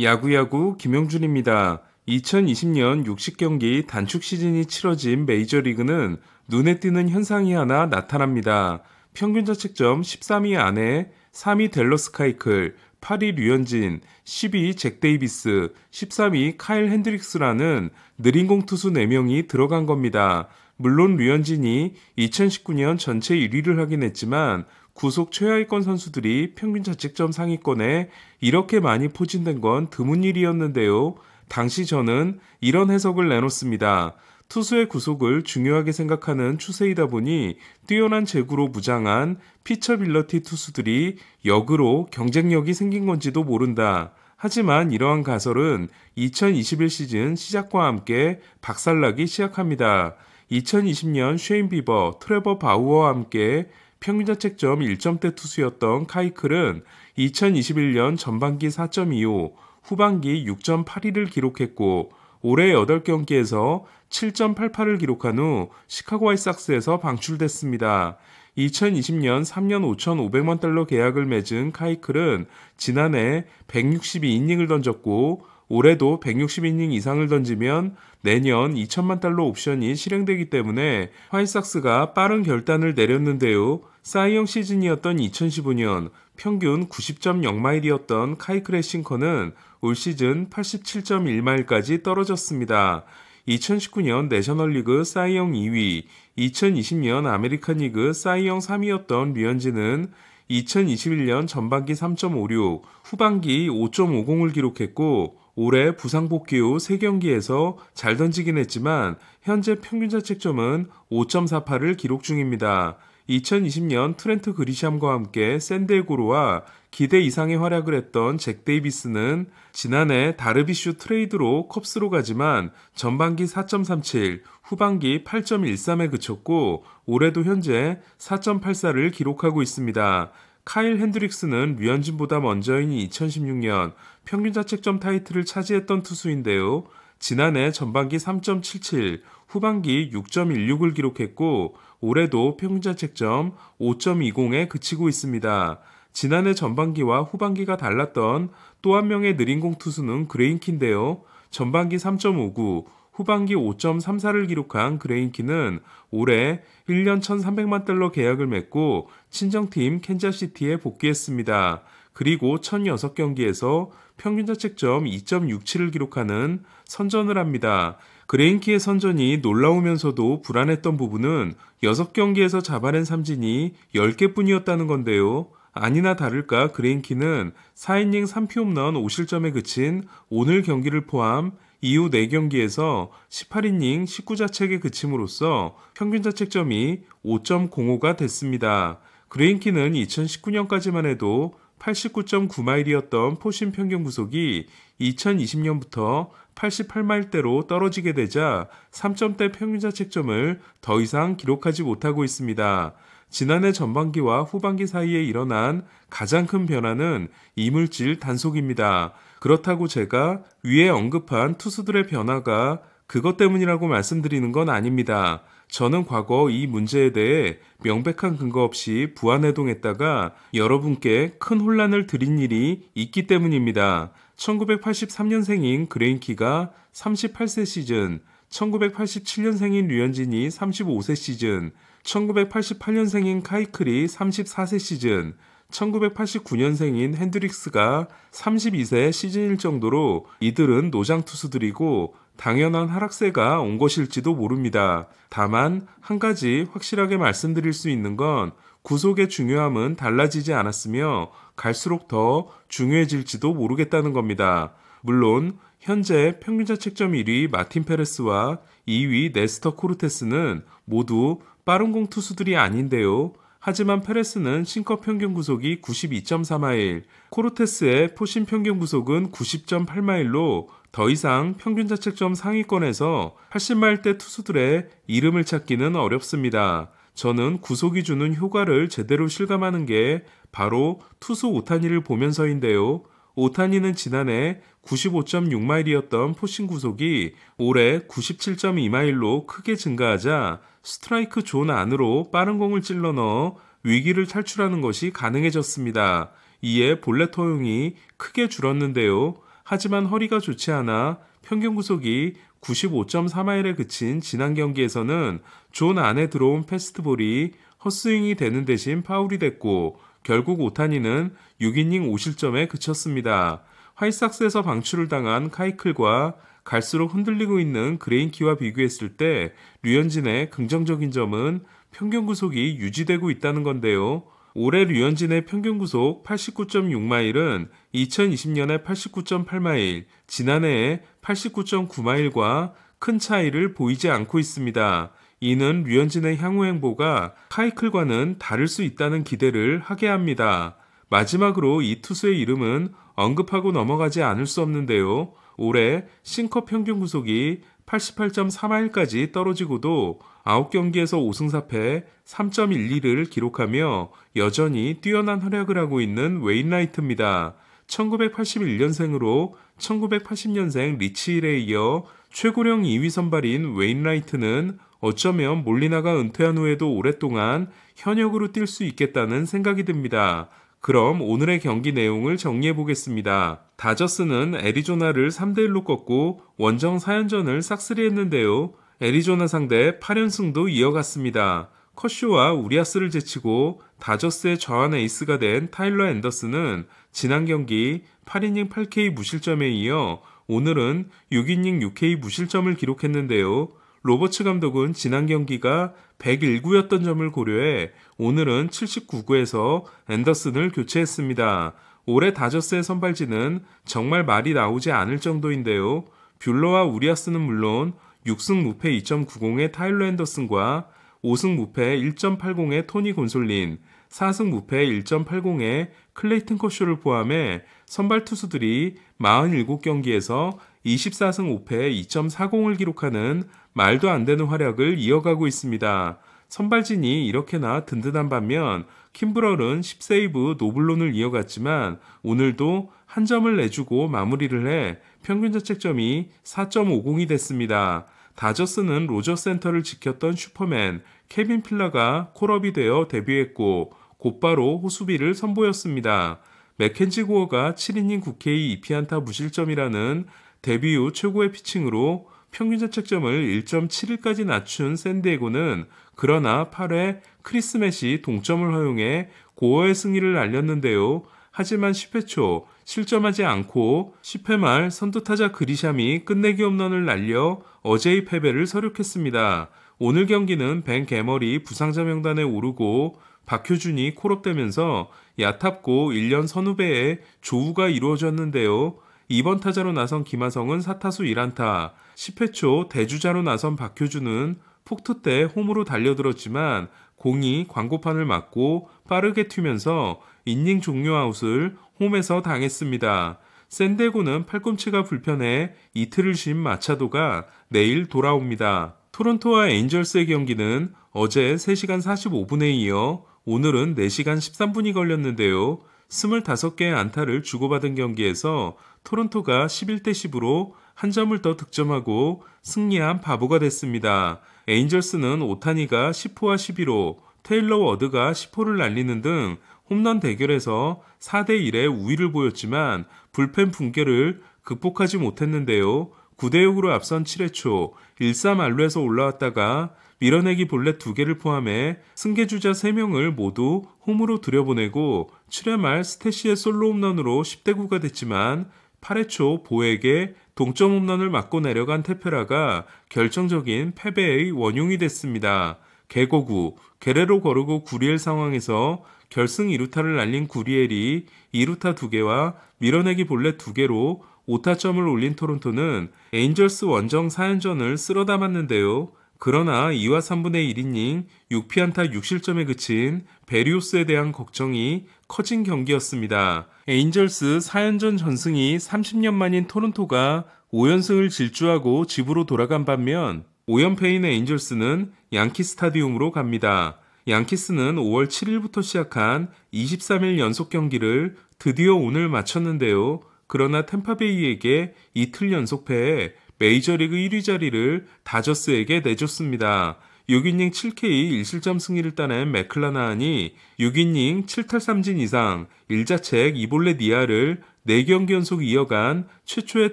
야구야구 김영준입니다. 2020년 60경기 단축 시즌이 치러진 메이저리그는 눈에 띄는 현상이 하나 나타납니다. 평균 자책점 13위 안에 3위 델러스 카이클, 8위 류현진, 10위 잭 데이비스, 13위 카일 핸드릭스라는 느린 공 투수 4명이 들어간 겁니다. 물론 류현진이 2019년 전체 1위를 하긴 했지만 구속 최하위권 선수들이 평균 자책점 상위권에 이렇게 많이 포진된 건 드문 일이었는데요. 당시 저는 이런 해석을 내놓습니다. 투수의 구속을 중요하게 생각하는 추세이다 보니 뛰어난 제구로 무장한 피처 빌러티 투수들이 역으로 경쟁력이 생긴 건지도 모른다. 하지만 이러한 가설은 2021 시즌 시작과 함께 박살나기 시작합니다. 2020년 쉐인 비버, 트레버 바우어와 함께 평균자책점 1점대 투수였던 카이클은 2021년 전반기 4.25, 후반기 6.81을 기록했고 올해 8경기에서 7.88을 기록한 후 시카고 아이삭스에서 방출됐습니다. 2020년 3년 5,500만 달러 계약을 맺은 카이클은 지난해 162이닝을 던졌고 올해도 160이닝 이상을 던지면 내년 2천만 달러 옵션이 실행되기 때문에 화이삭스가 빠른 결단을 내렸는데요. 사이영 시즌이었던 2015년 평균 90.0마일이었던 카이 크레싱커는 올 시즌 87.1마일까지 떨어졌습니다. 2019년 내셔널리그 사이영 2위, 2020년 아메리칸리그 사이영 3위였던 류현진은 2021년 전반기 3.56, 후반기 5.50을 기록했고 올해 부상 복귀 후 3경기에서 잘 던지긴 했지만 현재 평균 자책점은 5.48을 기록 중입니다. 2020년 트렌트 그리샴과 함께 샌델고르와 기대 이상의 활약을 했던 잭 데이비스는 지난해 다르비슈 트레이드로 컵스로 가지만 전반기 4.37, 후반기 8.13에 그쳤고 올해도 현재 4.84를 기록하고 있습니다. 카일 핸드릭스는 류현진보다 먼저인 2016년 평균자책점 타이틀을 차지했던 투수인데요. 지난해 전반기 3.77, 후반기 6.16을 기록했고 올해도 평균자책점 5.20에 그치고 있습니다. 지난해 전반기와 후반기가 달랐던 또 한 명의 느린 공 투수는 그레인키인데요. 전반기 3.59, 후반기 5.34를 기록한 그레인키는 올해 1년 1,300만 달러 계약을 맺고 친정팀 켄자시티에 복귀했습니다. 그리고 1,006경기에서 평균 자책점 2.67을 기록하는 선전을 합니다. 그레인키의 선전이 놀라우면서도 불안했던 부분은 6경기에서 잡아낸 삼진이 10개뿐이었다는 건데요. 아니나 다를까 그레인키는 4이닝 3피 홈런 5실점에 그친 오늘 경기를 포함 이후 4경기에서 18이닝 19자책에 그침으로써 평균 자책점이 5.05가 됐습니다. 그레인키는 2019년까지만 해도 89.9마일이었던 포신 평균 구속이 2020년부터 88마일대로 떨어지게 되자 3점대 평균 자책점을 더 이상 기록하지 못하고 있습니다. 지난해 전반기와 후반기 사이에 일어난 가장 큰 변화는 이물질 단속입니다. 그렇다고 제가 위에 언급한 투수들의 변화가 그것 때문이라고 말씀드리는 건 아닙니다. 저는 과거 이 문제에 대해 명백한 근거 없이 부안해동했다가 여러분께 큰 혼란을 드린 일이 있기 때문입니다. 1983년생인 그레인키가 38세 시즌, 1987년생인 류현진이 35세 시즌, 1988년생인 카이클이 34세 시즌, 1989년생인 핸드릭스가 3 2세 시즌일 정도로 이들은 노장 투수들이고 당연한 하락세가 온 것일지도 모릅니다. 다만 한 가지 확실하게 말씀드릴 수 있는 건 구속의 중요함은 달라지지 않았으며 갈수록 더 중요해질지도 모르겠다는 겁니다. 물론 현재 평균자책점 1위 마틴 페레스와 2위 네스터 코르테스는 모두 빠른 공 투수들이 아닌데요. 하지만 페레스는 싱커 평균 구속이 92.4마일, 코르테스의 포신 평균 구속은 90.8마일로 더 이상 평균 자책점 상위권에서 80마일대 투수들의 이름을 찾기는 어렵습니다. 저는 구속이 주는 효과를 제대로 실감하는 게 바로 투수 오타니를 보면서인데요. 오타니는 지난해 95.6마일이었던 포싱 구속이 올해 97.2마일로 크게 증가하자 스트라이크 존 안으로 빠른 공을 찔러 넣어 위기를 탈출하는 것이 가능해졌습니다. 이에 볼넷 토용이 크게 줄었는데요. 하지만 허리가 좋지 않아 평균 구속이 95.4마일에 그친 지난 경기에서는 존 안에 들어온 패스트볼이 헛스윙이 되는 대신 파울이 됐고 결국 오타니는 6이닝 5실점에 그쳤습니다. 화이삭스에서 방출을 당한 카이클과 갈수록 흔들리고 있는 그레인키와 비교했을 때 류현진의 긍정적인 점은 평균 구속이 유지되고 있다는 건데요. 올해 류현진의 평균 구속 89.6마일은 2020년에 89.8마일, 지난해에 89.9마일과 큰 차이를 보이지 않고 있습니다. 이는 류현진의 향후 행보가 카이클과는 다를 수 있다는 기대를 하게 합니다. 마지막으로 이 투수의 이름은 언급하고 넘어가지 않을 수 없는데요. 올해 싱커 평균 구속이 88.3마일까지 떨어지고도 9경기에서 5승 4패 3.12를 기록하며 여전히 뛰어난 활약을 하고 있는 웨인라이트입니다. 1981년생으로 1980년생 리치 일에 이어 최고령 2위 선발인 웨인라이트는 어쩌면 몰리나가 은퇴한 후에도 오랫동안 현역으로 뛸 수 있겠다는 생각이 듭니다. 그럼 오늘의 경기 내용을 정리해 보겠습니다. 다저스는 애리조나를 3대1로 꺾고 원정 4연전을 싹쓸이했는데요. 애리조나 상대 8연승도 이어갔습니다. 커쇼와 우리아스를 제치고 다저스의 저완 에이스가 된 타일러 앤더스는 지난 경기 8이닝 8K 무실점에 이어 오늘은 6이닝 6K 무실점을 기록했는데요. 로버츠 감독은 지난 경기가 101구였던 점을 고려해 오늘은 79구에서 앤더슨을 교체했습니다. 올해 다저스의 선발진은 정말 말이 나오지 않을 정도인데요. 뷰러와 우리아스는 물론 6승 무패 2.90의 타일러 앤더슨과 5승 무패 1.80의 토니 곤솔린, 4승 무패 1.80의 클레이튼 커쇼를 포함해 선발 투수들이 47경기에서 24승 5패 2.40을 기록하는 말도 안 되는 활약을 이어가고 있습니다. 선발진이 이렇게나 든든한 반면 킴브럴은 10세이브 노블론을 이어갔지만 오늘도 한 점을 내주고 마무리를 해 평균 자책점이 4.50이 됐습니다. 다저스는 로저 센터를 지켰던 슈퍼맨 케빈 필라가 콜업이 되어 데뷔했고 곧바로 호수비를 선보였습니다. 맥켄지 고어가 7이닝 국회의 2피안타 무실점이라는 데뷔 후 최고의 피칭으로 평균 자책점을 1.71까지 낮춘 샌디에고는 그러나 8회 크리스맷이 동점을 허용해 고어의 승리를 알렸는데요. 하지만 10회 초 실점하지 않고 10회 말 선두타자 그리샴이 끝내기 홈런을 날려 어제의 패배를 서륙했습니다. 오늘 경기는 벤 개머리 부상자 명단에 오르고 박효준이 콜업되면서 야탑고 1년 선후배의 조우가 이루어졌는데요. 2번 타자로 나선 김하성은 4타수 1안타, 10회 초 대주자로 나선 박효준은 폭투 때 홈으로 달려들었지만 공이 광고판을 맞고 빠르게 튀면서 인닝 종료 아웃을 홈에서 당했습니다. 샌데고는 팔꿈치가 불편해 이틀을 쉰 마차도가 내일 돌아옵니다. 토론토와 엔젤스의 경기는 어제 3시간 45분에 이어 오늘은 4시간 13분이 걸렸는데요. 25개의 안타를 주고받은 경기에서 토론토가 11대 10으로 한 점을 더 득점하고 승리한 바보가 됐습니다. 에인절스는 오타니가 10호와 11호, 테일러 워드가 10호를 날리는 등 홈런 대결에서 4대 1의 우위를 보였지만 불펜 붕괴를 극복하지 못했는데요. 9대 6으로 앞선 7회 초 1사 만루에서 올라왔다가 밀어내기 볼넷 2개를 포함해 승계주자 3명을 모두 홈으로 들여보내고 7회 말 스테시의 솔로 홈런으로 10대 9가 됐지만 8회 초 보에게 동점 홈런을 맞고 내려간 테페라가 결정적인 패배의 원흉이 됐습니다. 개고구, 게레로 거르고 구리엘 상황에서 결승 2루타를 날린 구리엘이 2루타 2개와 밀어내기 본래 2개로 5타점을 올린 토론토는 에인절스 원정 4연전을 쓸어 담았는데요. 그러나 2와 3분의 1이닝 6피안타 6실점에 그친 베리오스에 대한 걱정이 커진 경기였습니다. 에인절스 4연전 전승이 30년 만인 토론토가 5연승을 질주하고 집으로 돌아간 반면 5연패인 에인절스는 양키 스타디움으로 갑니다. 양키스는 5월 7일부터 시작한 23일 연속 경기를 드디어 오늘 마쳤는데요. 그러나 템파베이에게 이틀 연속 패에 메이저리그 1위 자리를 다저스에게 내줬습니다. 6이닝 7K 1실점 승리를 따낸 맥클라나한이 6이닝 7탈삼진 이상 1자책 이볼레 니아를 4경기 연속 이어간 최초의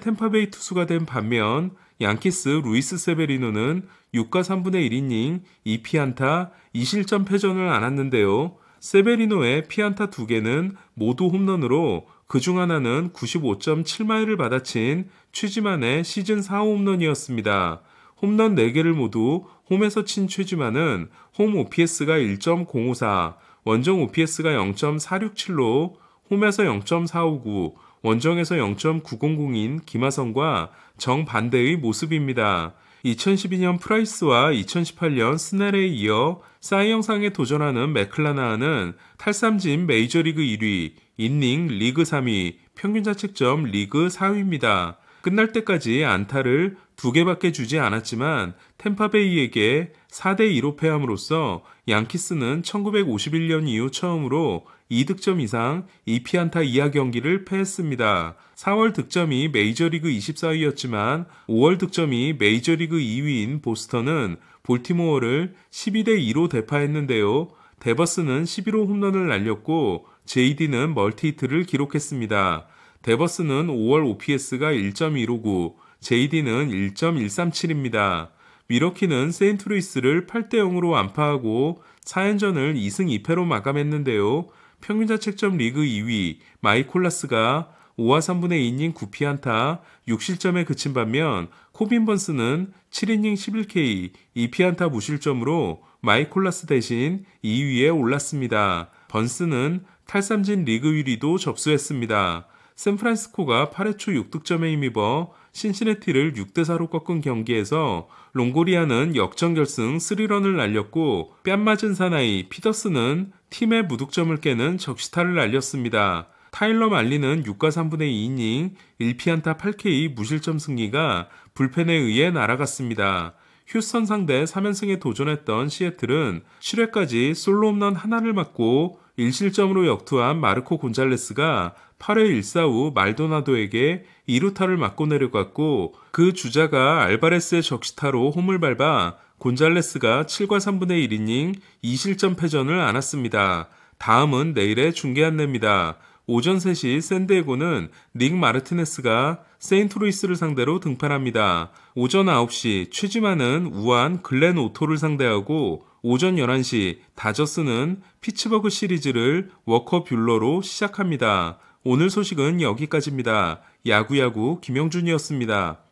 템파베이 투수가 된 반면 양키스 루이스 세베리노는 6과 3분의 1이닝 2피안타 2실점 패전을 안았는데요. 세베리노의 피안타 2개는 모두 홈런으로 그중 하나는 95.7마일을 받아친 최지만의 시즌 4 홈런이었습니다. 홈런 4개를 모두 홈에서 친 최지만은 홈 OPS가 1.054, 원정 OPS가 0.467로 홈에서 0.459, 원정에서 0.900인 김하성과 정반대의 모습입니다. 2012년 프라이스와 2018년 스넬에 이어 사이영상에 도전하는 맥클라나는 탈삼진 메이저리그 1위, 인닝 리그 3위, 평균 자책점 리그 4위입니다. 끝날 때까지 안타를 2개밖에 주지 않았지만 템파베이에게 4대2로 패함으로써 양키스는 1951년 이후 처음으로 2득점 이상 2피안타 이하 경기를 패했습니다. 4월 득점이 메이저리그 24위였지만 5월 득점이 메이저리그 2위인 보스턴은 볼티모어를 12대2로 대파했는데요. 데버스는 11호 홈런을 날렸고 JD는 멀티히트를 기록했습니다. 데버스는 5월 OPS가 1.159, JD는 1.137입니다. 미러키는 세인트루이스를 8대 0으로 안파하고 4연전을 2승 2패로 마감했는데요. 평균자책점 리그 2위 마이콜라스가 5와 3분의 2이닝 9피안타 6실점에 그친 반면 코빈 번스는 7이닝 11K 2피안타 무실점으로 마이콜라스 대신 2위에 올랐습니다. 번스는 탈삼진 리그 1위도 접수했습니다. 샌프란시스코가 8회 초 6득점에 힘입어 신시내티를 6대4로 꺾은 경기에서 롱고리아는 역전 결승 3런을 날렸고 뺨 맞은 사나이 피더스는 팀의 무득점을 깨는 적시타를 날렸습니다. 타일러 말리는 6과 3분의 2이닝 1피안타 8K 무실점 승리가 불펜에 의해 날아갔습니다. 휴스턴 상대 3연승에 도전했던 시애틀은 7회까지 솔로 홈런 하나를 맞고 1실점으로 역투한 마르코 곤잘레스가 8회 1사 후 말도나도에게 2루타를 맞고 내려갔고 그 주자가 알바레스의 적시타로 홈을 밟아 곤잘레스가 7과 3분의 1이닝 2실점 패전을 안았습니다. 다음은 내일의 중계 안내입니다. 오전 3시 샌디에고는 닉 마르티네스가 세인트루이스를 상대로 등판합니다. 오전 9시 최지만은 우한 글렌 오토를 상대하고 오전 11시 다저스는 피츠버그 시리즈를 워커 뷰러로 시작합니다. 오늘 소식은 여기까지입니다. 야구야구 김영준이었습니다.